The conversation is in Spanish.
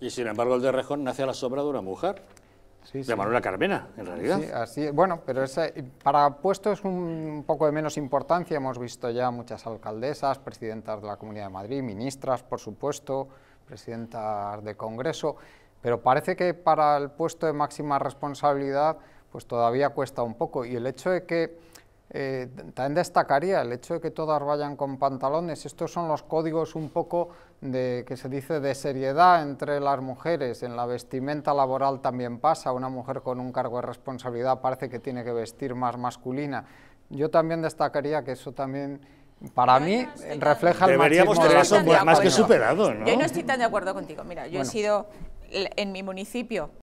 Y sin embargo, el de Rejón nace a la sombra de una mujer. Sí, de Carmena, en realidad. Sí, así, bueno, pero para puestos un poco de menos importancia hemos visto ya muchas alcaldesas, presidentas de la Comunidad de Madrid, ministras, por supuesto, presidentas de Congreso, pero parece que para el puesto de máxima responsabilidad pues todavía cuesta un poco y el hecho de que eh, también destacaría el hecho de que todas vayan con pantalones. Estos son los códigos un poco de, que se dice de seriedad entre las mujeres. En la vestimenta laboral también pasa. Una mujer con un cargo de responsabilidad parece que tiene que vestir más masculina. Yo también destacaría que eso también para mí refleja el Deberíamos eso más que superado, Yo no estoy tan de acuerdo contigo. Mira, yo he sido en mi municipio